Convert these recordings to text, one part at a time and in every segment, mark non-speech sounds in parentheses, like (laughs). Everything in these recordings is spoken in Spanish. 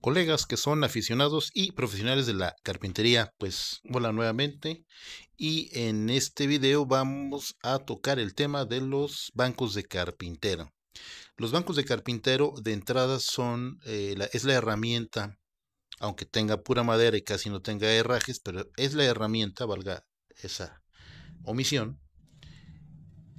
colegas que son aficionados y profesionales de la carpintería. Pues hola nuevamente y en este video vamos a tocar el tema de los bancos de carpintero. Los bancos de carpintero de entrada son eh, la, es la herramienta, aunque tenga pura madera y casi no tenga herrajes, pero es la herramienta, valga esa omisión,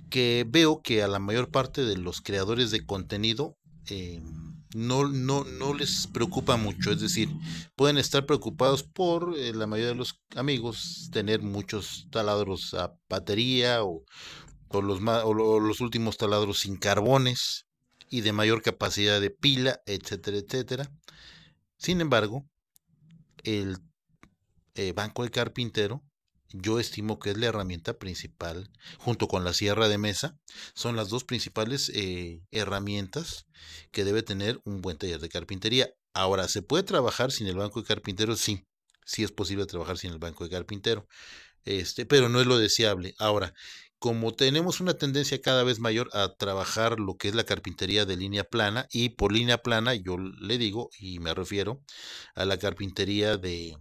que veo que a la mayor parte de los creadores de contenido em, no, no, les preocupa mucho. Es decir, pueden estar preocupados por eh, la mayoría de los amigos tener muchos taladros a batería o, los, los últimos taladros sin carbones y de mayor capacidad de pila, etcétera, etcétera. Sin embargo, el eh, banco de carpintero yo estimo que es la herramienta principal, junto con la sierra de mesa, son las dos principales eh, herramientas que debe tener un buen taller de carpintería. Ahora, ¿se puede trabajar sin el banco de carpintero? Sí, sí es posible trabajar sin el banco de carpintero, este, pero no es lo deseable. Ahora, como tenemos una tendencia cada vez mayor a trabajar lo que es la carpintería de línea plana, y por línea plana yo le digo y me refiero a la carpintería de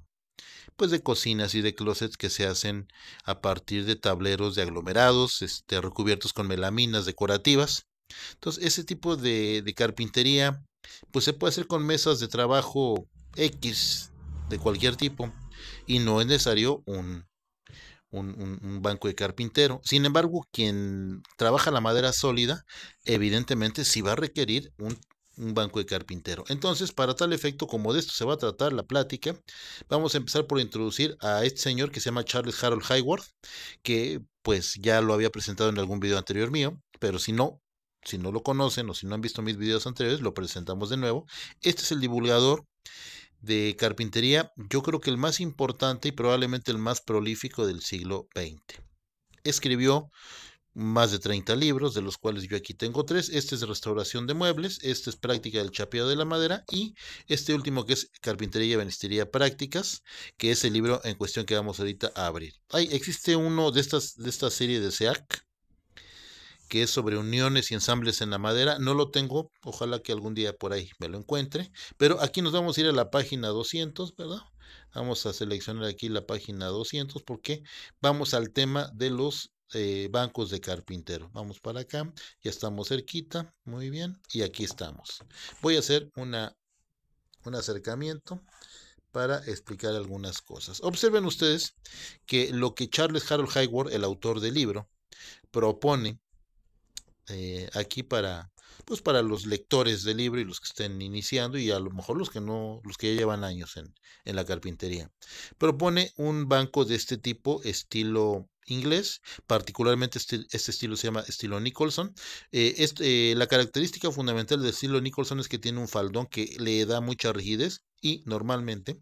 pues de cocinas y de closets que se hacen a partir de tableros de aglomerados, este, recubiertos con melaminas decorativas. Entonces, ese tipo de, carpintería, pues se puede hacer con mesas de trabajo X de cualquier tipo y no es necesario un, un, un, banco de carpintero. Sin embargo, quien trabaja la madera sólida, evidentemente sí va a requerir un un banco de carpintero. Entonces, para tal efecto, como de esto se va a tratar la plática, vamos a empezar por introducir a este señor que se llama Charles Harold Hayward, que pues ya lo había presentado en algún video anterior mío, pero si no, si no lo conocen o si no han visto mis videos anteriores, lo presentamos de nuevo. Este es el divulgador de carpintería, yo creo que el más importante y probablemente el más prolífico del siglo XX. Escribió más de 30 libros, de los cuales yo aquí tengo tres. Este es restauración de muebles, este es práctica del Chapeo de la madera y este último que es carpintería y banistería prácticas, que es el libro en cuestión que vamos ahorita a abrir. Ahí existe uno de estas de esta serie de SEAC que es sobre uniones y ensambles en la madera. No lo tengo, ojalá que algún día por ahí me lo encuentre. Pero aquí nos vamos a ir a la página 200, ¿verdad? Vamos a seleccionar aquí la página 200 porque vamos al tema de los eh, bancos de carpintero. Vamos para acá, ya estamos cerquita, muy bien, y aquí estamos. Voy a hacer una, un acercamiento para explicar algunas cosas. Observen ustedes que lo que Charles Harold Hayward, el autor del libro, propone eh, aquí para pues para los lectores de libro y los que estén iniciando y a lo mejor los que no, los que ya llevan años en, la carpintería. Propone un banco de este tipo, estilo inglés, particularmente este, este estilo se llama estilo Nicholson. Eh, eh, la característica fundamental del estilo Nicholson es que tiene un faldón que le da mucha rigidez y normalmente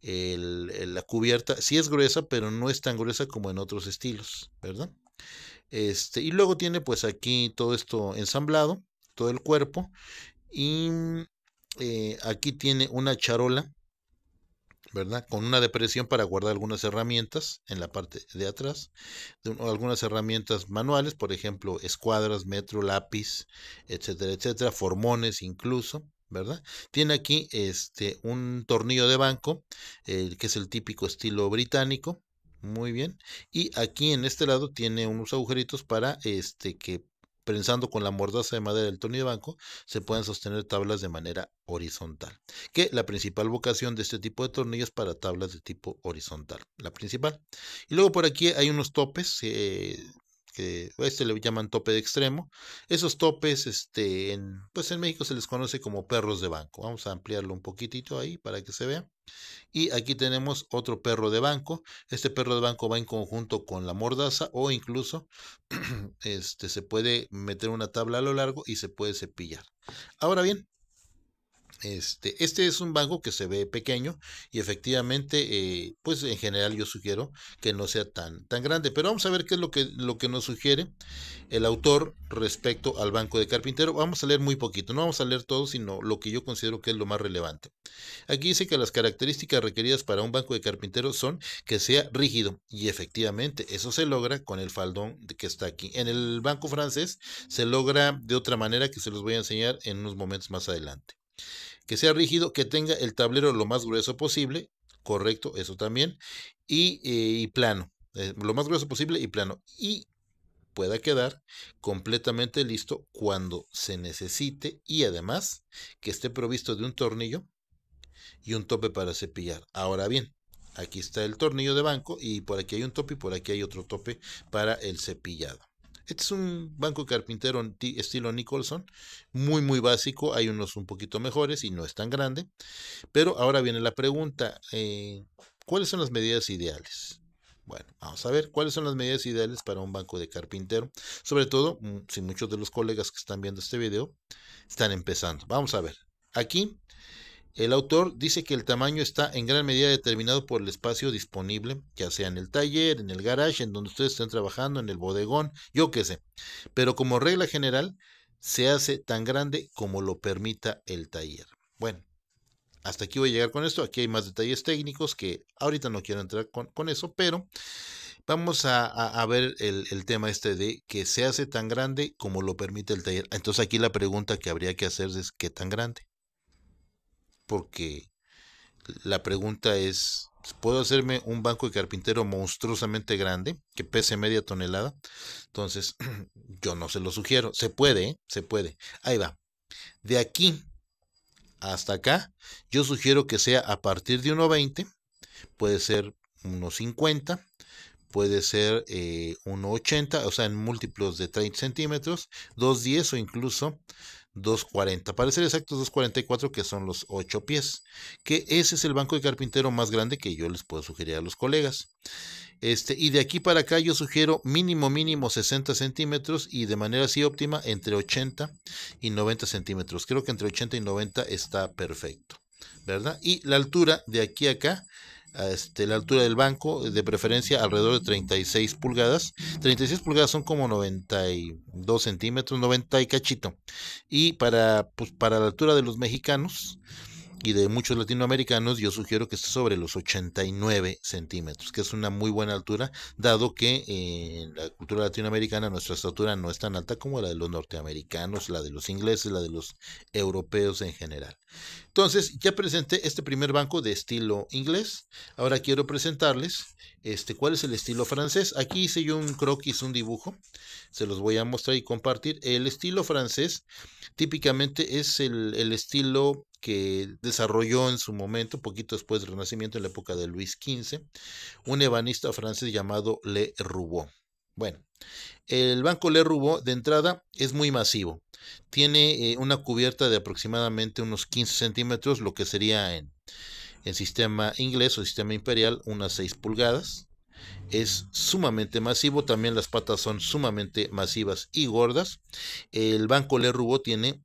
la cubierta sí es gruesa, pero no es tan gruesa como en otros estilos, ¿verdad? Este, y luego tiene pues aquí todo esto ensamblado todo el cuerpo. Y mm, eh, aquí tiene una charola, ¿verdad? Con una depresión para guardar algunas herramientas en la parte de atrás. De, algunas herramientas manuales, por ejemplo, escuadras, metro, lápiz, etcétera, etcétera, formones incluso. ¿verdad? Tiene aquí este un tornillo de banco, el que es el típico estilo británico, muy bien. Y aquí en este lado tiene unos agujeritos para este que pensando con la mordaza de madera del tornillo de banco, se pueden sostener tablas de manera horizontal, que la principal vocación de este tipo de tornillos para tablas de tipo horizontal, la principal. Y luego por aquí hay unos topes, eh, que a este le llaman tope de extremo. Esos topes, este, pues en México se les conoce como perros de banco. Vamos a ampliarlo un poquitito ahí para que se vea. Y aquí tenemos otro perro de banco. Este perro de banco va en conjunto con la mordaza o incluso (clears throat) este, se puede meter una tabla a lo largo y se puede cepillar. Ahora bien, este, este es un banco que se ve pequeño y efectivamente, eh, pues en general yo sugiero que no sea tan, tan grande. Pero vamos a ver qué es lo que, lo que nos sugiere el autor respecto al banco de carpintero. Vamos a leer muy poquito, no vamos a leer todo, sino lo que yo considero que es lo más relevante. Aquí dice que las características requeridas para un banco de carpintero son que sea rígido y efectivamente eso se logra con el faldón que está aquí. En el banco francés se logra de otra manera que se los voy a enseñar en unos momentos más adelante que sea rígido, que tenga el tablero lo más grueso posible, correcto, eso también, y, eh, plano, eh, lo más grueso posible y plano, y pueda quedar completamente listo cuando se necesite y además que esté provisto de un tornillo y un tope para cepillar. Ahora bien, aquí está el tornillo de banco y por aquí hay un tope y por aquí hay otro tope para el cepillado. Este es un banco carpintero estilo Nicholson, muy muy básico, hay unos un poquito mejores y no es tan grande. Pero ahora viene la pregunta, eh, ¿cuáles son las medidas ideales? Bueno, vamos a ver cuáles son las medidas ideales para un banco de carpintero. Sobre todo, mm, si muchos de los colegas que están viendo este video están empezando. Vamos a ver. Aquí el autor dice que el tamaño está en gran medida determinado por el espacio disponible, ya sea en el taller, en el garage, en donde ustedes estén trabajando, en el bodegón, yo qué sé. Pero como regla general, se hace tan grande como lo permita el taller. Bueno, hasta aquí voy a llegar con esto. Aquí hay más detalles técnicos que ahorita no quiero entrar con, eso, pero vamos a, ver el, el, tema este de que se hace tan grande como lo permite el taller. Entonces aquí la pregunta que habría que hacer es qué tan grande porque la pregunta es, pues, ¿puedo hacerme un banco de carpintero monstruosamente grande que pese media tonelada? Entonces, (clears throat) yo no se lo sugiero. Se puede, ¿eh? se puede. Ahí va. De aquí hasta acá, yo sugiero que sea a partir de 1.20, puede ser 1.50, puede ser 1.80, eh, o sea, en múltiplos de 30 centímetros, 2.10 o incluso 240, para ser exactos 244 que son los 8 pies, que ese es el banco de carpintero más grande que yo les puedo sugerir a los colegas. Este, y de aquí para acá yo sugiero mínimo mínimo 60 centímetros y de manera así óptima entre 80 y 90 centímetros. Creo que entre 80 y 90 está perfecto, ¿verdad? Y la altura de aquí a acá este, la altura del banco, eh, de preferencia alrededor de 36 pulgadas. 36 pulgadas son como 92 centímetros, 90 y cachito. Y para, pues, para la altura de los mexicanos y de muchos latinoamericanos, yo sugiero que esté sobre los 89 centímetros, que es una muy buena altura, dado que en la cultura latinoamericana nuestra estatura no es tan alta como la de los norteamericanos, la de los ingleses, la de los europeos en general. Entonces, ya presenté este primer banco de estilo inglés. Ahora quiero presentarles este, cuál es el estilo francés. Aquí hice yo un croquis, un dibujo. Se los voy a mostrar y compartir. El estilo francés típicamente es el, estilo que desarrolló en su momento, poquito después del Renacimiento, en la época de Luis XV, un ebanista francés llamado Le Roubault. Bueno, el banco Le Roubaix de entrada es muy masivo. Tiene eh, una cubierta de aproximadamente unos 15 centímetros, lo que sería en, sistema inglés o sistema imperial unas 6 pulgadas. Es sumamente masivo, también las patas son sumamente masivas y gordas. El banco rubo tiene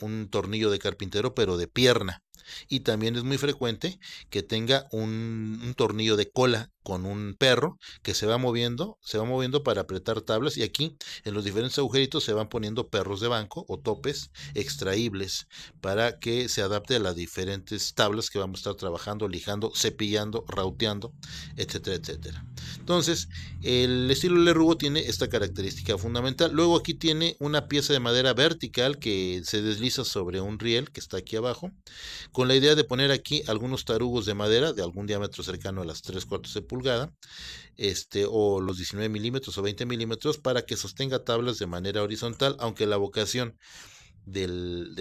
un tornillo de carpintero, pero de pierna. Y también es muy frecuente que tenga un tornillo de cola con un perro que se va moviendo, se va moviendo para apretar tablas y aquí en los diferentes agujeritos se van poniendo perros de banco o topes extraíbles para que se adapte a las diferentes tablas que vamos a estar trabajando, lijando, cepillando, rauteando, etcétera, etcétera. Entonces, el estilo L-Rugo tiene esta característica fundamental. Luego aquí tiene una pieza de madera vertical que se desliza sobre un riel que está aquí abajo, con la idea de poner aquí algunos tarugos de madera de algún diámetro cercano a las 3 4 de este, o los 19 milímetros o 20 milímetros, para que sostenga tablas de manera horizontal, aunque la vocación del,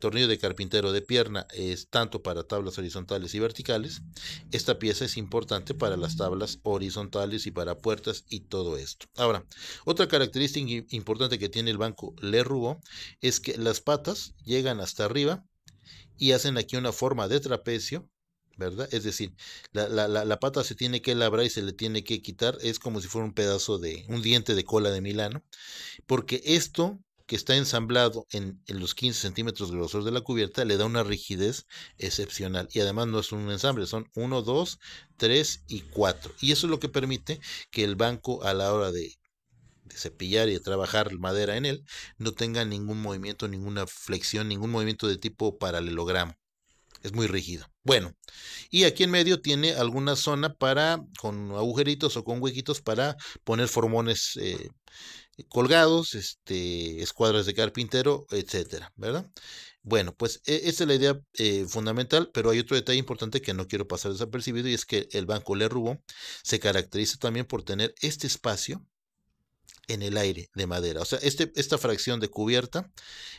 tornillo de carpintero de pierna es tanto para tablas horizontales y verticales. Esta pieza es importante para las tablas horizontales y para puertas y todo esto. Ahora, otra característica importante que tiene el banco rubo es que las patas llegan hasta arriba y hacen aquí una forma de trapecio es decir, la, pata se tiene que labrar y se le tiene que quitar, es como si fuera un pedazo de, un diente de cola de Milano, porque esto que está ensamblado en, los 15 centímetros de grosor de la cubierta le da una rigidez excepcional. Y además no es un ensamble, son 1, 2, 3 y 4. Y eso es lo que permite que el banco a la hora de de cepillar y de trabajar madera en él, no tenga ningún movimiento, ninguna flexión, ningún movimiento de tipo paralelogramo es muy rígido. Bueno, y aquí en medio tiene alguna zona para, con agujeritos o con huequitos para poner formones eh, colgados, este, escuadras de carpintero, etcétera, ¿verdad? Bueno, pues e, esa es la idea eh, fundamental, pero hay otro detalle importante que no quiero pasar desapercibido y es que el Banco Le rubo se caracteriza también por tener este espacio en el aire de madera. O sea, este, esta fracción de cubierta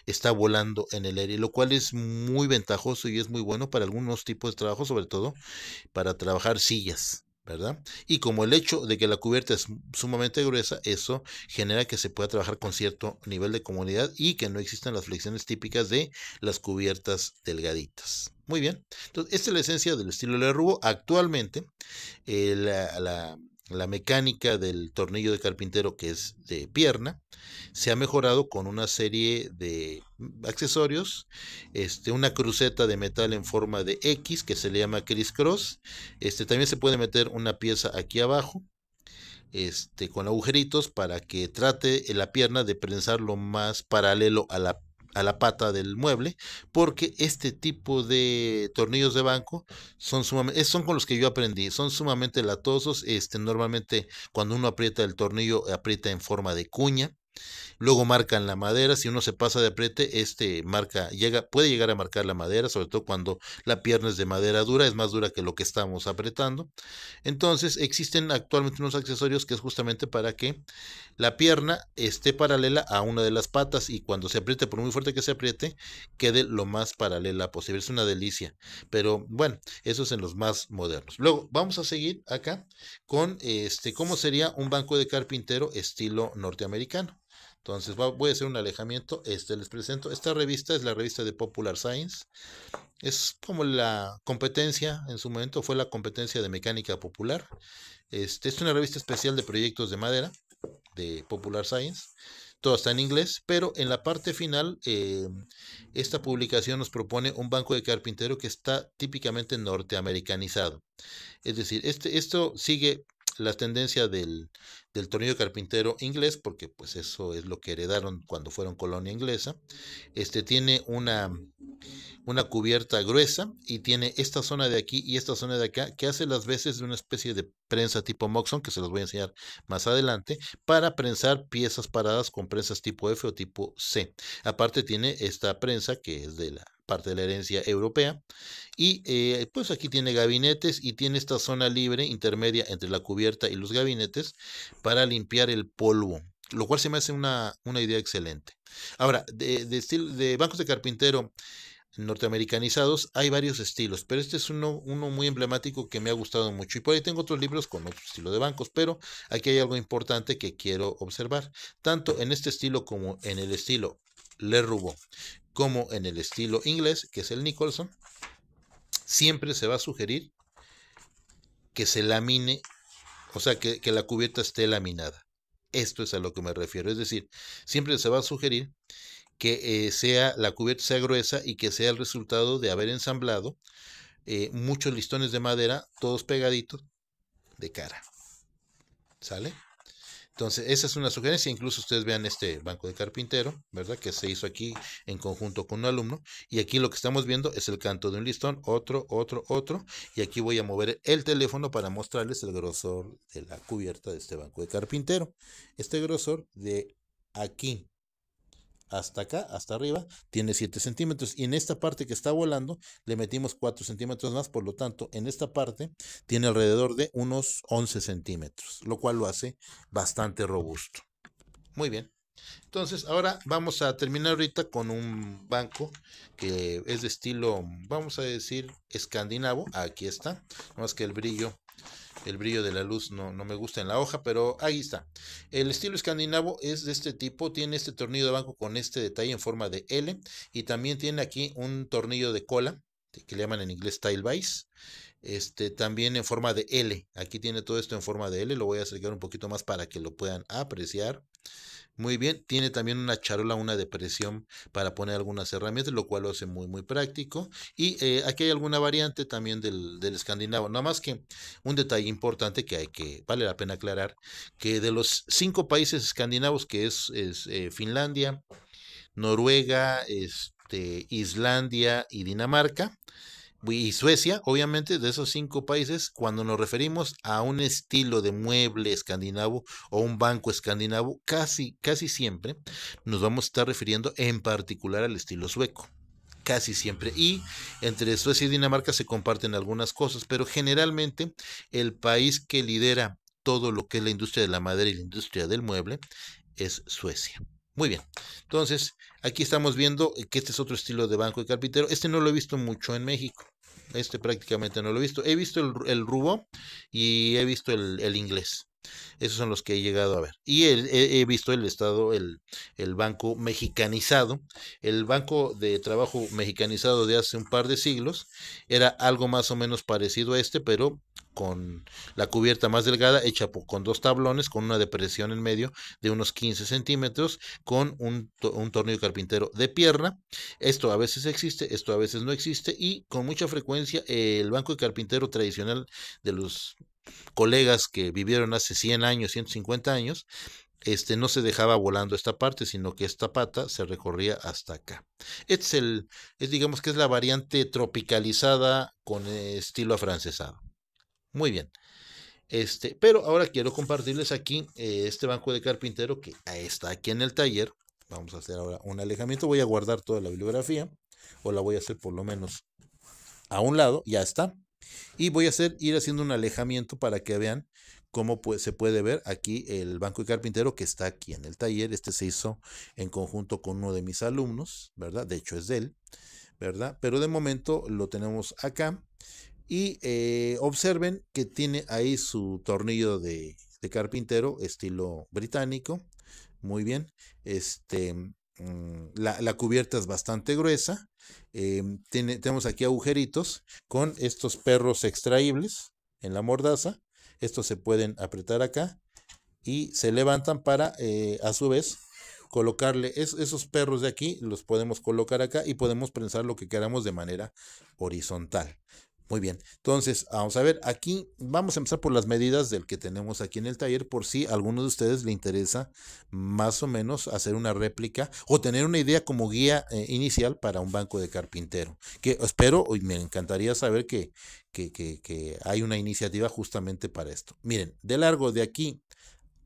está volando en el aire, lo cual es muy ventajoso y es muy bueno para algunos tipos de trabajo, sobre todo para trabajar sillas. ¿verdad? Y como el hecho de que la cubierta es sumamente gruesa, eso genera que se pueda trabajar con cierto nivel de comodidad y que no existan las flexiones típicas de las cubiertas delgaditas. Muy bien, entonces esta es la esencia del estilo de Rubo. Actualmente eh, la, la mecánica del tornillo de carpintero que es de pierna se ha mejorado con una serie de mm, accesorios este una cruceta de metal en forma de X que se le llama cross este también se puede meter una pieza aquí abajo este con agujeritos para que trate la pierna de prensarlo más paralelo a la a la pata del mueble, porque este tipo de tornillos de banco son sumamente, son con los que yo aprendí, son sumamente latosos, este, normalmente cuando uno aprieta el tornillo, aprieta en forma de cuña, Luego marcan la madera, si uno se pasa de apriete, este marca, llega, puede llegar a marcar la madera, sobre todo cuando la pierna es de madera dura, es más dura que lo que estamos apretando. Entonces, existen actualmente unos accesorios que es justamente para que la pierna esté paralela a una de las patas y cuando se apriete, por muy fuerte que se apriete, quede lo más paralela posible. Es una delicia. Pero bueno, eso es en los más modernos. Luego, vamos a seguir acá con este cómo sería un banco de carpintero estilo norteamericano. Entonces voy a hacer un alejamiento. Este les presento. Esta revista es la revista de Popular Science. Es como la competencia, en su momento fue la competencia de mecánica popular. Este, es una revista especial de proyectos de madera de Popular Science. Todo está en inglés, pero en la parte final, eh, esta publicación nos propone un banco de carpintero que está típicamente norteamericanizado. Es decir, este, esto sigue la tendencia del, del tornillo carpintero inglés, porque pues eso es lo que heredaron cuando fueron colonia inglesa. Este tiene una, una cubierta gruesa y tiene esta zona de aquí y esta zona de acá que hace las veces de una especie de prensa tipo Moxon, que se los voy a enseñar más adelante, para prensar piezas paradas con prensas tipo F o tipo C. Aparte tiene esta prensa que es de la parte de la herencia europea. Y eh, pues aquí tiene gabinetes y tiene esta zona libre intermedia entre la cubierta y los gabinetes para limpiar el polvo, lo cual se me hace una, una idea excelente. Ahora, de, estilo, de bancos de carpintero norteamericanizados, hay varios estilos, pero este es uno, uno, muy emblemático que me ha gustado mucho. Y por ahí tengo otros libros con otro estilo de bancos, pero aquí hay algo importante que quiero observar, tanto en este estilo como en el estilo Le rubo como en el estilo inglés, que es el Nicholson, siempre se va a sugerir que se lamine, o sea, que, la cubierta esté laminada. Esto es a lo que me refiero. Es decir, siempre se va a sugerir que eh, sea la cubierta sea gruesa y que sea el resultado de haber ensamblado eh, muchos listones de madera, todos pegaditos, de cara. ¿Sale? Entonces, esa es una sugerencia. Incluso ustedes vean este banco de carpintero, ¿verdad? Que se hizo aquí en conjunto con un alumno. Y aquí lo que estamos viendo es el canto de un listón, otro, otro, otro. Y aquí voy a mover el teléfono para mostrarles el grosor de la cubierta de este banco de carpintero. Este grosor de aquí hasta acá, hasta arriba, tiene 7 centímetros. Y en esta parte que está volando, le metimos 4 centímetros más. Por lo tanto, en esta parte tiene alrededor de unos 11 centímetros, lo cual lo hace bastante robusto. Muy bien. Entonces, ahora vamos a terminar ahorita con un banco que es de estilo, vamos a decir, escandinavo. Aquí está. Más que el brillo el brillo de la luz no, me gusta en la hoja, pero ahí está. El estilo escandinavo es de este tipo, tiene este tornillo de banco con este detalle en forma de L y también tiene aquí un tornillo de cola que le llaman en inglés tail vice, este, también en forma de L. Aquí tiene todo esto en forma de L, lo voy a acercar un poquito más para que lo puedan apreciar. Muy bien, tiene también una charola, una depresión para poner algunas herramientas, lo cual lo hace muy, muy práctico. Y eh, aquí hay alguna variante también del, escandinavo, nada más que un detalle importante que hay que, vale la pena aclarar, que de los cinco países escandinavos, que es, es eh, Finlandia, Noruega, este, Islandia y Dinamarca, y Suecia, obviamente, de esos cinco países, cuando nos referimos a un estilo de mueble escandinavo o un banco escandinavo, casi, casi siempre nos vamos a estar refiriendo en particular al estilo sueco. Casi siempre. Y entre Suecia y Dinamarca se comparten algunas cosas, pero generalmente el país que lidera todo lo que es la industria de la madera y la industria del mueble es Suecia. Muy bien. Entonces, aquí estamos viendo que este es otro estilo de banco de carpintero. Este no lo he visto mucho en México. Este prácticamente no lo he visto. He visto el, rubo y he visto el inglés. Esos son los que he llegado a ver. Y he, visto el Estado, el, banco mexicanizado. El banco de trabajo mexicanizado de hace un par de siglos era algo más o menos parecido a este, pero con la cubierta más delgada, hecha con dos tablones, con una depresión en medio de unos 15 centímetros, con un, un tornillo carpintero de pierna. Esto a veces existe, esto a veces no existe, y con mucha frecuencia el banco de carpintero tradicional de los colegas que vivieron hace 100 años, 150 años, este, no se dejaba volando esta parte, sino que esta pata se recorría hasta acá. es es, digamos que es la variante tropicalizada con estilo afrancesado. Muy bien. Este, pero ahora quiero compartirles aquí eh, este banco de carpintero que está aquí en el taller. Vamos a hacer ahora un alejamiento. Voy a guardar toda la bibliografía, o la voy a hacer por lo menos a un lado. Ya está. Y voy a hacer, ir haciendo un alejamiento para que vean cómo se puede ver aquí el banco de carpintero que está aquí en el taller. Este se hizo en conjunto con uno de mis alumnos, ¿verdad? De hecho es de él, ¿verdad? Pero de momento lo tenemos acá. Y eh, observen que tiene ahí su tornillo de, de carpintero estilo británico. Muy bien. Este, Mm, la, cubierta es bastante gruesa. Em, tenemos aquí agujeritos con estos perros extraíbles en la mordaza. Estos se pueden apretar acá y se levantan para, eh, a su vez, colocarle esos perros de aquí, los podemos colocar acá y podemos prensar lo que queramos de manera horizontal. Muy bien, entonces vamos a ver, aquí vamos a empezar por las medidas del que tenemos aquí en el taller, por si a alguno de ustedes le interesa más o menos hacer una réplica o tener una idea como guía eh, inicial para un banco de carpintero, que espero, y me encantaría saber que, que hay una iniciativa justamente para esto. Miren, de largo de aquí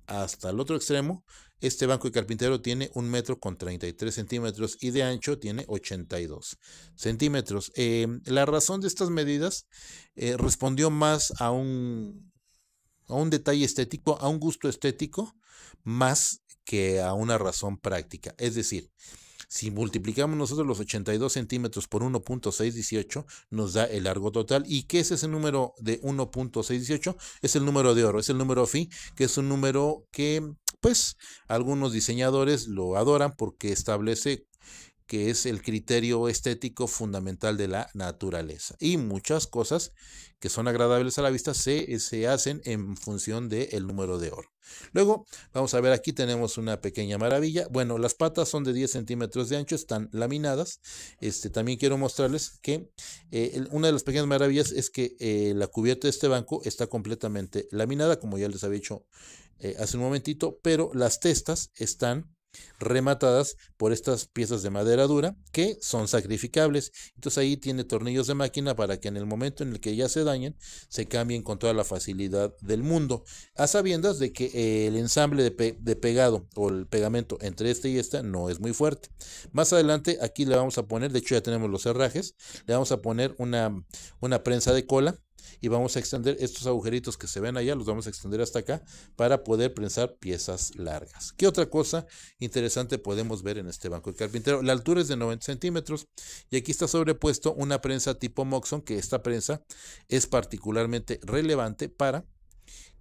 hasta el otro extremo este banco de carpintero tiene un metro con 33 centímetros y de ancho tiene 82 centímetros. Em, la razón de estas medidas eh, respondió más a un, a un detalle estético, a un gusto estético, más que a una razón práctica. Es decir, si multiplicamos nosotros los 82 centímetros por 1.618, nos da el largo total. ¿Y qué es ese número de 1.618? Es el número de oro, es el número phi, que es un número que, pues, algunos diseñadores lo adoran porque establece que es el criterio estético fundamental de la naturaleza. Y muchas cosas que son agradables a la vista se, hacen en función del número de oro. Luego, vamos a ver, aquí tenemos una pequeña maravilla. Bueno, las patas son de 10 centímetros de ancho, están laminadas. Este, también quiero mostrarles que eh, una de las pequeñas maravillas es que eh, la cubierta de este banco está completamente laminada, como ya les había dicho eh, hace un momentito, pero las testas están rematadas por estas piezas de madera dura que son sacrificables. Entonces ahí tiene tornillos de máquina para que en el momento en el que ya se dañen, se cambien con toda la facilidad del mundo. A sabiendas de que el ensamble de, pegado o el pegamento entre este y esta no es muy fuerte. Más adelante aquí le vamos a poner, de hecho ya tenemos los herrajes, le vamos a poner una, una prensa de cola y vamos a extender estos agujeritos que se ven allá, los vamos a extender hasta acá para poder prensar piezas largas. ¿Qué otra cosa interesante podemos ver en este banco de carpintero? La altura es de 90 centímetros y aquí está sobrepuesto una prensa tipo Moxon, que esta prensa es particularmente relevante para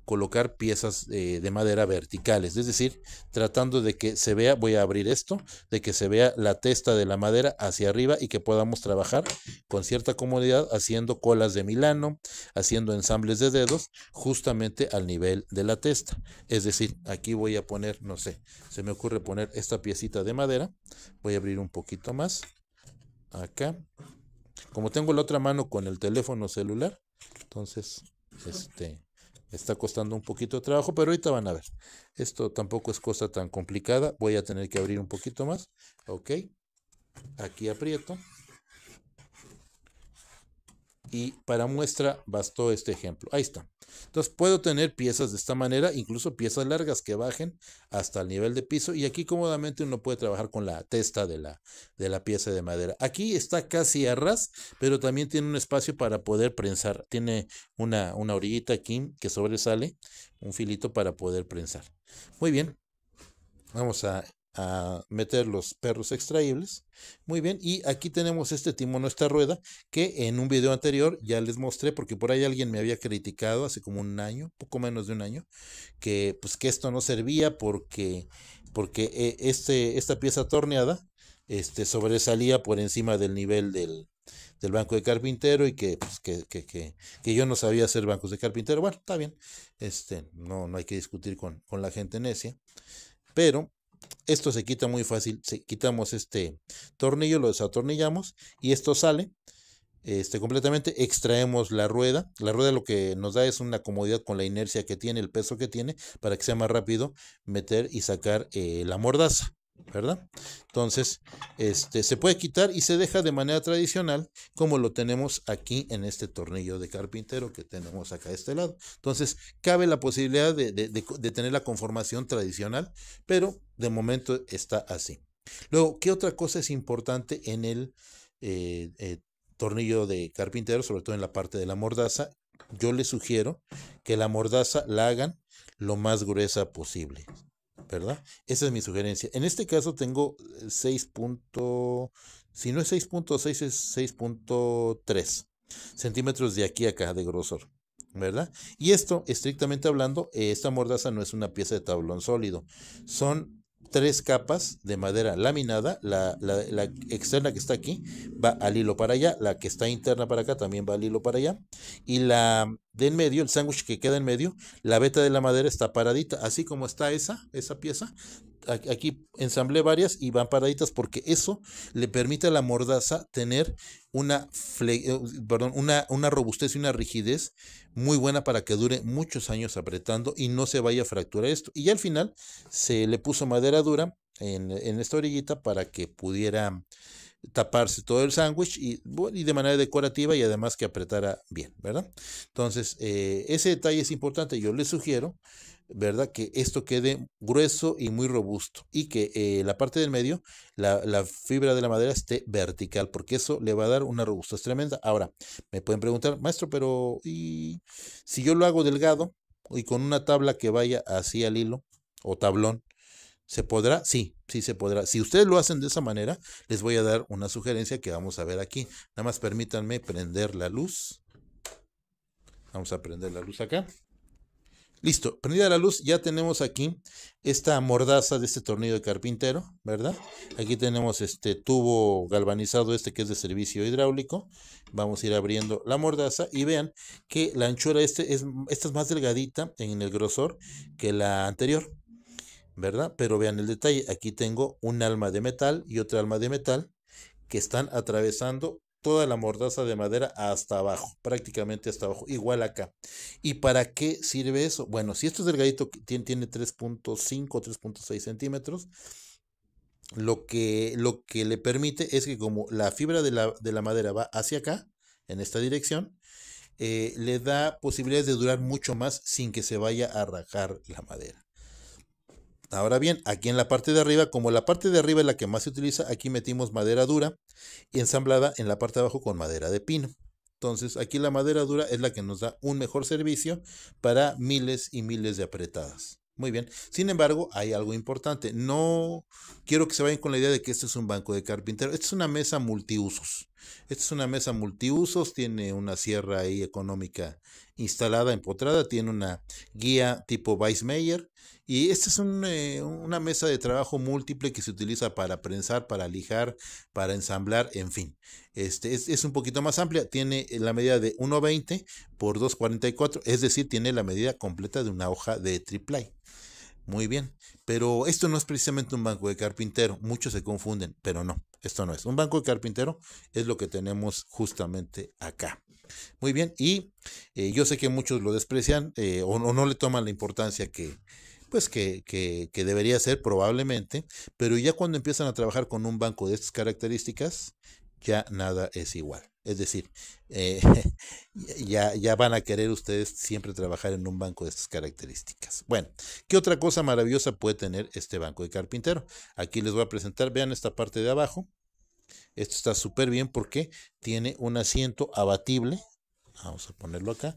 colocar piezas eh, de madera verticales, es decir, tratando de que se vea, voy a abrir esto, de que se vea la testa de la madera hacia arriba y que podamos trabajar con cierta comodidad haciendo colas de Milano, haciendo ensambles de dedos justamente al nivel de la testa. Es decir, aquí voy a poner, no sé, se me ocurre poner esta piecita de madera, voy a abrir un poquito más, acá. Como tengo la otra mano con el teléfono celular, entonces, este está costando un poquito de trabajo, pero ahorita van a ver. Esto tampoco es cosa tan complicada. Voy a tener que abrir un poquito más. Ok. Aquí aprieto. Y para muestra bastó este ejemplo. Ahí está. Entonces puedo tener piezas de esta manera, incluso piezas largas que bajen hasta el nivel de piso y aquí cómodamente uno puede trabajar con la testa de la, de la pieza de madera. Aquí está casi a ras, pero también tiene un espacio para poder prensar. Tiene una, una orillita aquí que sobresale, un filito para poder prensar. Muy bien, vamos a a meter los perros extraíbles. Muy bien, y aquí tenemos este timón esta rueda que en un video anterior ya les mostré porque por ahí alguien me había criticado hace como un año, poco menos de un año, que pues que esto no servía porque porque eh, este, esta pieza torneada este, sobresalía por encima del nivel del, del banco de carpintero y pues, que, que, que, que, yo no sabía hacer bancos de carpintero. Bueno, está bien, este, no, no hay que discutir con, con la gente necia, pero esto se quita muy fácil. quitamos este tornillo, lo desatornillamos y esto sale este, completamente. Extraemos la rueda. La rueda lo que nos da es una comodidad con la inercia que tiene, el peso que tiene, para que sea más rápido meter y sacar eh, la mordaza. ¿verdad? Entonces, este se puede quitar y se deja de manera tradicional, como lo tenemos aquí en este tornillo de carpintero que tenemos acá a este lado. Entonces, cabe la posibilidad de, tener la conformación tradicional, pero de momento está así. Luego, ¿qué otra cosa es importante en el eh, eh, tornillo de carpintero, sobre todo en la parte de la mordaza? Yo les sugiero que la mordaza la hagan lo más gruesa posible. ¿verdad? Esa es mi sugerencia. En este caso tengo 6. Eh, si no es 6.6 es 6.3 centímetros de aquí a acá de grosor. ¿Verdad? Y esto, estrictamente hablando, esta mordaza no es una pieza de tablón sólido. Son tres capas de madera laminada. La, la, externa que está aquí va al hilo para allá. La que está interna para acá también va al hilo para allá. Y la de en medio, el sándwich que queda en medio, la veta de la madera está paradita. Así como está esa, esa pieza. Aquí ensamblé varias y van paraditas porque eso le permite a la mordaza tener una, eh, perdón, una, robustez y una rigidez muy buena para que dure muchos años apretando y no se vaya a fracturar esto. Y al final se le puso madera dura en, esta orillita para que pudiera taparse todo el sándwich y, y, de manera decorativa y además que apretara bien, ¿verdad? Entonces, eh, ese detalle es importante, yo les sugiero ¿verdad? Que esto quede grueso y muy robusto y que eh, la parte del medio, la, fibra de la madera esté vertical, porque eso le va a dar una robustez tremenda. Ahora, me pueden preguntar, maestro, pero ¿y si yo lo hago delgado y con una tabla que vaya así al hilo o tablón, ¿se podrá? Sí, sí se podrá. Si ustedes lo hacen de esa manera, les voy a dar una sugerencia que vamos a ver aquí. Nada más permítanme prender la luz. Vamos a prender la luz acá. Listo, prendida la luz, ya tenemos aquí esta mordaza de este tornillo de carpintero, ¿verdad? Aquí tenemos este tubo galvanizado este que es de servicio hidráulico. Vamos a ir abriendo la mordaza y vean que la anchura este es, esta es más delgadita en el grosor que la anterior, ¿verdad? Pero vean el detalle, aquí tengo un alma de metal y otra alma de metal que están atravesando toda la mordaza de madera hasta abajo, prácticamente hasta abajo, igual acá. ¿Y para qué sirve eso? Bueno, si esto es delgadito, tiene, tiene 3.5 o 3.6 centímetros, lo que, lo que le permite es que como la fibra de la, madera va hacia acá, en esta dirección, eh, le da posibilidades de durar mucho más sin que se vaya a rajar la madera. Ahora bien, aquí en la parte de arriba, como la parte de arriba es la que más se utiliza, aquí metimos madera dura y ensamblada en la parte de abajo con madera de pino. Entonces aquí la madera dura es la que nos da un mejor servicio para miles y miles de apretadas. Muy bien. Sin embargo, hay algo importante. No quiero que se vayan con la idea de que este es un banco de carpintero. esta es una mesa multiusos. Esta es una mesa multiusos. Tiene una sierra ahí económica instalada, empotrada. Tiene una guía tipo Weissmeyer. Y esta es eh, una mesa de trabajo múltiple que se utiliza para prensar, para lijar, para ensamblar, en fin. Este es, un poquito más amplia, tiene la medida de 1.20 por 2.44, es decir, tiene la medida completa de una hoja de triple Muy bien, pero esto no es precisamente un banco de carpintero, muchos se confunden, pero no, esto no es. Un banco de carpintero es lo que tenemos justamente acá. Muy bien, y eh, yo sé que muchos lo desprecian eh, o, no le toman la importancia que, pues que, debería ser probablemente, pero ya cuando empiezan a trabajar con un banco de estas características, ya nada es igual. Es decir, eh, (laughs) ya, ya van a querer ustedes siempre trabajar en un banco de estas características. Bueno, ¿qué otra cosa maravillosa puede tener este banco de carpintero? Aquí les voy a presentar, vean esta parte de abajo. Esto está súper bien porque tiene un asiento abatible. Vamos a ponerlo acá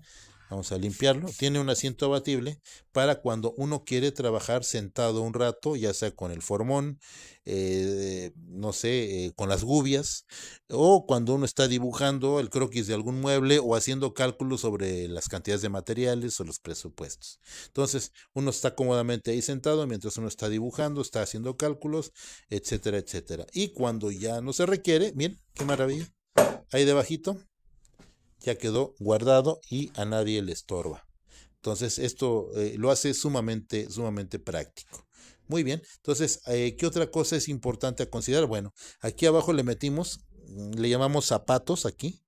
Vamos a limpiarlo. Tiene un asiento abatible para cuando uno quiere trabajar sentado un rato, ya sea con el formón, eh, no sé, eh, con las gubias, o cuando uno está dibujando el croquis de algún mueble o haciendo cálculos sobre las cantidades de materiales o los presupuestos. Entonces, uno está cómodamente ahí sentado mientras uno está dibujando, está haciendo cálculos, etcétera, etcétera. Y cuando ya no se requiere, miren, qué maravilla. Ahí debajito ya quedó guardado y a nadie le estorba. Entonces esto eh, lo hace sumamente, sumamente práctico. Muy bien, entonces, eh, ¿qué otra cosa es importante a considerar? Bueno, aquí abajo le metimos, mm, le llamamos zapatos aquí,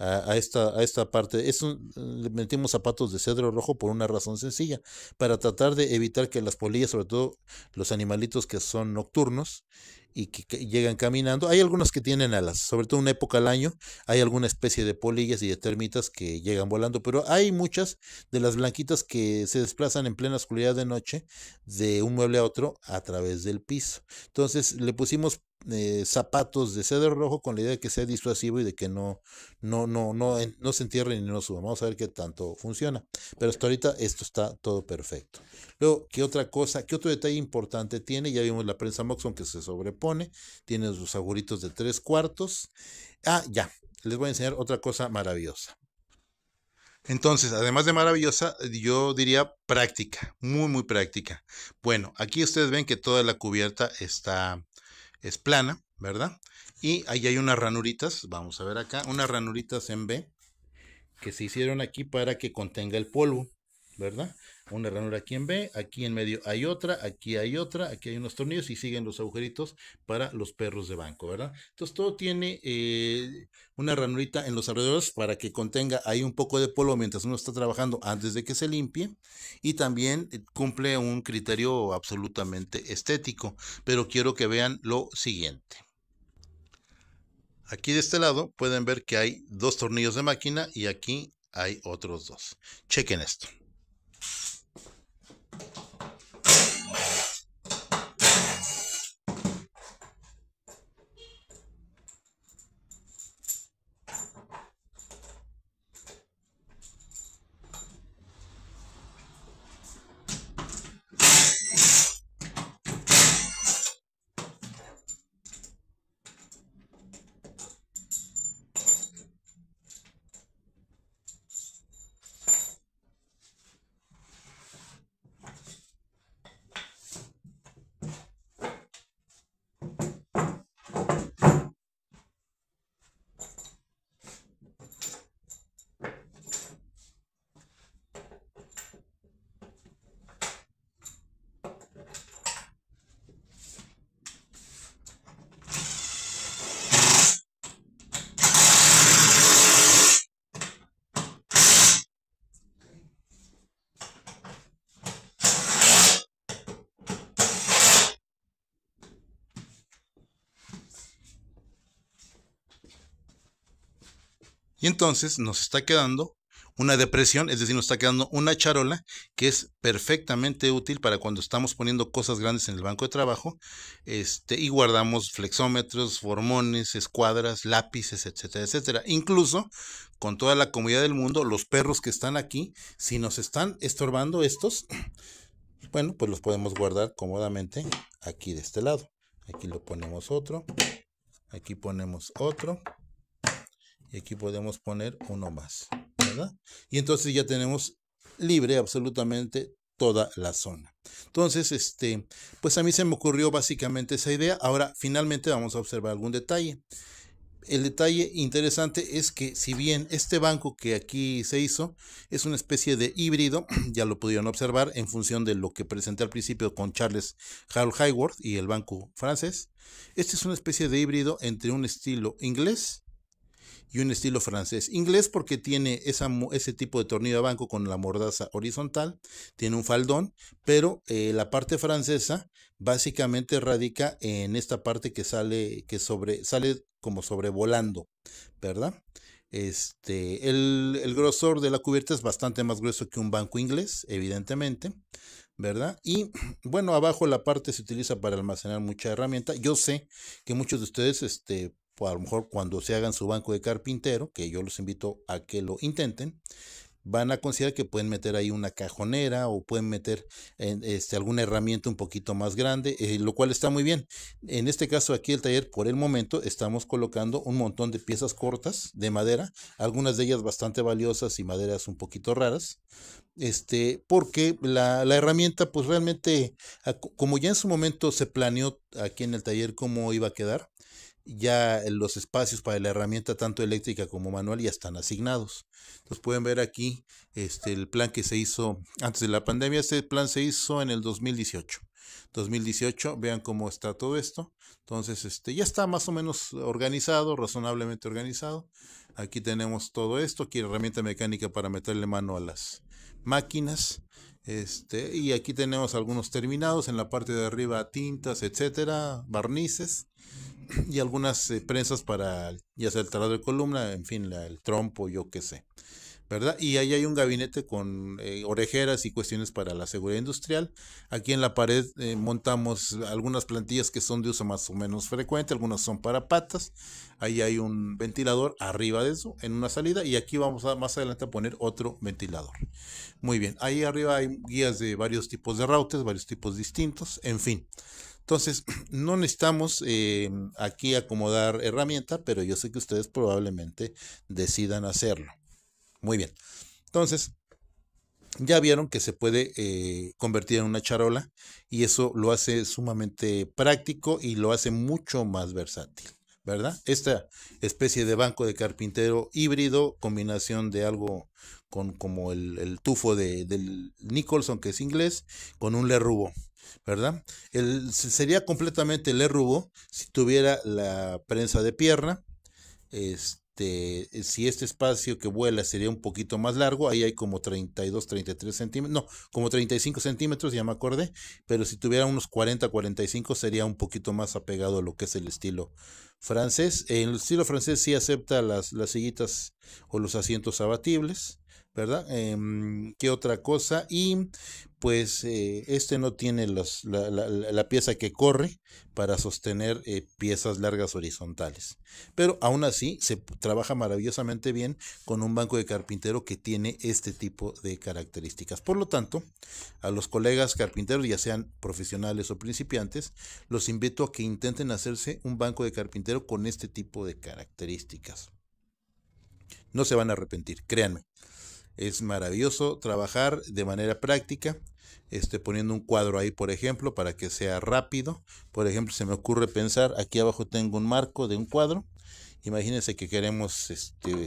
a, esta, a esta parte. Es un, le metimos zapatos de cedro rojo por una razón sencilla, para tratar de evitar que las polillas, sobre todo los animalitos que son nocturnos y que, llegan caminando, hay algunos que tienen alas, sobre todo en una época al año, hay alguna especie de polillas y de termitas que llegan volando, pero hay muchas de las blanquitas que se desplazan en plena oscuridad de noche de un mueble a otro a través del piso. Entonces le pusimos eh, zapatos de cedro rojo con la idea de que sea disuasivo y de que no, no, no, no, no se entierre Ni no suban. Vamos a ver qué tanto funciona. Pero hasta ahorita esto está todo perfecto. Luego, ¿qué otra cosa? ¿Qué otro detalle importante tiene? Ya vimos la prensa Moxon que se sobrepone, tiene sus agujeritos de tres cuartos. Ah, ya, les voy a enseñar otra cosa maravillosa. Entonces, además de maravillosa, yo diría práctica, muy, muy práctica. Bueno, aquí ustedes ven que toda la cubierta está es plana, ¿verdad? Y ahí hay unas ranuritas, vamos a ver acá, unas ranuritas en B que se hicieron aquí para que contenga el polvo, ¿verdad? una ranura aquí en B, aquí en medio hay otra, aquí hay otra, aquí hay unos tornillos y siguen los agujeritos para los perros de banco, ¿verdad? Entonces todo tiene eh, una ranurita en los alrededores para que contenga ahí un poco de polvo mientras uno está trabajando antes de que se limpie y también eh, cumple un criterio absolutamente estético, pero quiero que vean lo siguiente. Aquí de este lado pueden ver que hay dos tornillos de máquina y aquí hay otros dos. Chequen esto. Y entonces nos está quedando una depresión, es decir, nos está quedando una charola que es perfectamente útil para cuando estamos poniendo cosas grandes en el banco de trabajo este, y guardamos flexómetros, formones, escuadras, lápices, etcétera, etcétera. Incluso con toda la comunidad del mundo, los perros que están aquí, si nos están estorbando estos, (clears throat) bueno, pues los podemos guardar cómodamente aquí de este lado. Aquí lo ponemos otro, aquí ponemos otro y aquí podemos poner uno más, Y entonces ya tenemos libre absolutamente toda la zona. Entonces, este, pues a mí se me ocurrió básicamente esa idea. Ahora, finalmente vamos a observar algún detalle. El detalle interesante es que si bien este banco que aquí se hizo es una especie de híbrido, (clears throat) ya lo pudieron observar en función de lo que presenté al principio con Charles Harold Highworth y el banco francés, este es una especie de híbrido entre un estilo inglés y un estilo francés. Inglés porque tiene esa, ese tipo de tornillo de banco con la mordaza horizontal, tiene un faldón, pero eh, la parte francesa básicamente radica en esta parte que sale, que sobre, sale como sobrevolando, ¿verdad? Este, el, el grosor de la cubierta es bastante más grueso que un banco inglés, evidentemente. ¿verdad? Y (clears throat) bueno, abajo la parte se utiliza para almacenar mucha herramienta. Yo sé que muchos de ustedes este, a lo mejor cuando se hagan su banco de carpintero, que yo los invito a que lo intenten, van a considerar que pueden meter ahí una cajonera o pueden meter eh, este, alguna herramienta un poquito más grande, eh, lo cual está muy bien. En este caso aquí el taller, por el momento, estamos colocando un montón de piezas cortas de madera, algunas de ellas bastante valiosas y maderas un poquito raras, este, porque la, la herramienta, pues realmente, como ya en su momento se planeó aquí en el taller cómo iba a quedar, ya los espacios para la herramienta tanto eléctrica como manual ya están asignados. Entonces pueden ver aquí este, el plan que se hizo antes de la pandemia. Este plan se hizo en el 2018. 2018, vean cómo está todo esto. Entonces, este ya está más o menos organizado, razonablemente organizado. Aquí tenemos todo esto, aquí herramienta mecánica para meterle mano a las máquinas. Este, y aquí tenemos algunos terminados en la parte de arriba, tintas, etcétera, barnices y algunas eh, prensas para ya sea el taladro de columna, en fin, el trompo, yo qué sé. ¿verdad? Y ahí hay un gabinete con eh, orejeras y cuestiones para la seguridad industrial. Aquí en la pared eh, montamos algunas plantillas que son de uso más o menos frecuente, algunas son para patas. Ahí hay un ventilador arriba de eso, en una salida, y aquí vamos a, más adelante a poner otro ventilador. Muy bien, ahí arriba hay guías de varios tipos de routers, varios tipos distintos, en fin. Entonces, (clears throat) no necesitamos eh, aquí acomodar herramienta, pero yo sé que ustedes probablemente decidan hacerlo. Muy bien. Entonces, ya vieron que se puede eh, convertir en una charola y eso lo hace sumamente práctico y lo hace mucho más versátil, ¿verdad? Esta especie de banco de carpintero híbrido, combinación de algo con como el, tufo de, del Nicholson, que es inglés, con un lerrubo, ¿verdad? El, sería completamente lerrubo si tuviera la prensa de pierna, este este, eh, si este espacio que vuela sería un poquito más largo, ahí hay como 32, 33 centímetros, no, como 35 centímetros, ya me acordé, pero si tuviera unos 40, 45 sería un poquito más apegado a lo que es el estilo francés. El estilo francés sí acepta las, las sillitas o los asientos abatibles. ¿verdad? Em, ¿Qué otra cosa? Y pues eh, este no tiene la, pieza que corre para sostener eh, piezas largas horizontales. Pero aún así se trabaja maravillosamente bien con un banco de carpintero que tiene este tipo de características. Por lo tanto, a los colegas carpinteros, ya sean profesionales o principiantes, los invito a que intenten hacerse un banco de carpintero con este tipo de características. No se van a arrepentir, créanme. Es maravilloso trabajar de manera práctica, este, poniendo un cuadro ahí, por ejemplo, para que sea rápido. Por ejemplo, se me ocurre pensar, aquí abajo tengo un marco de un cuadro. Imagínense que queremos, este,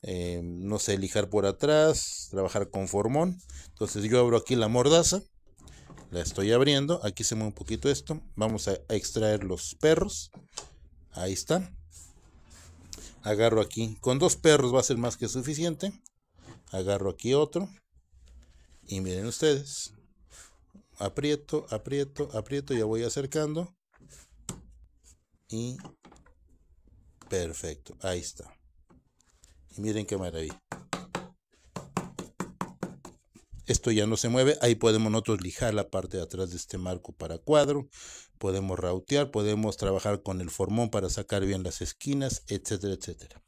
eh, no sé, lijar por atrás, trabajar con formón. Entonces yo abro aquí la mordaza, la estoy abriendo, aquí se mueve un poquito esto. Vamos a, extraer los perros. Ahí están. agarro aquí. Con dos perros va a ser más que suficiente agarro aquí otro y miren ustedes aprieto aprieto aprieto ya voy acercando y perfecto ahí está y miren qué maravilla esto ya no se mueve, ahí podemos nosotros lijar la parte de atrás de este marco para cuadro, podemos rautear, podemos trabajar con el formón para sacar bien las esquinas, etcétera, etcétera.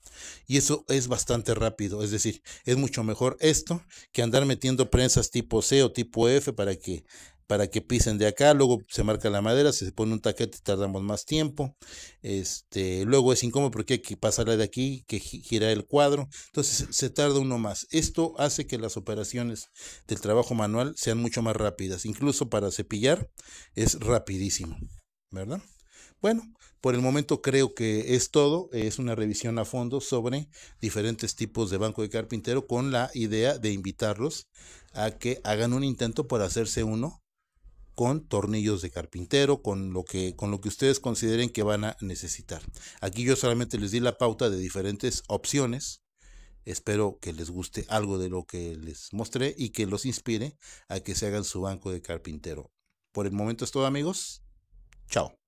Y eso es bastante rápido, es decir, es mucho mejor esto que andar metiendo prensas tipo C o tipo F para que para que pisen de acá, luego se marca la madera, se pone un taquete, tardamos más tiempo. Este, luego es incómodo porque hay que pasarla de aquí, que girar el cuadro, entonces se tarda uno más. Esto hace que las operaciones del trabajo manual sean mucho más rápidas, incluso para cepillar es rapidísimo, ¿verdad? Bueno, por el momento creo que es todo, es una revisión a fondo sobre diferentes tipos de banco de carpintero con la idea de invitarlos a que hagan un intento por hacerse uno con tornillos de carpintero, con lo que, con lo que ustedes consideren que van a necesitar. Aquí yo solamente les di la pauta de diferentes opciones. Espero que les guste algo de lo que les mostré y que los inspire a que se hagan su banco de carpintero. Por el momento es todo amigos. Chao.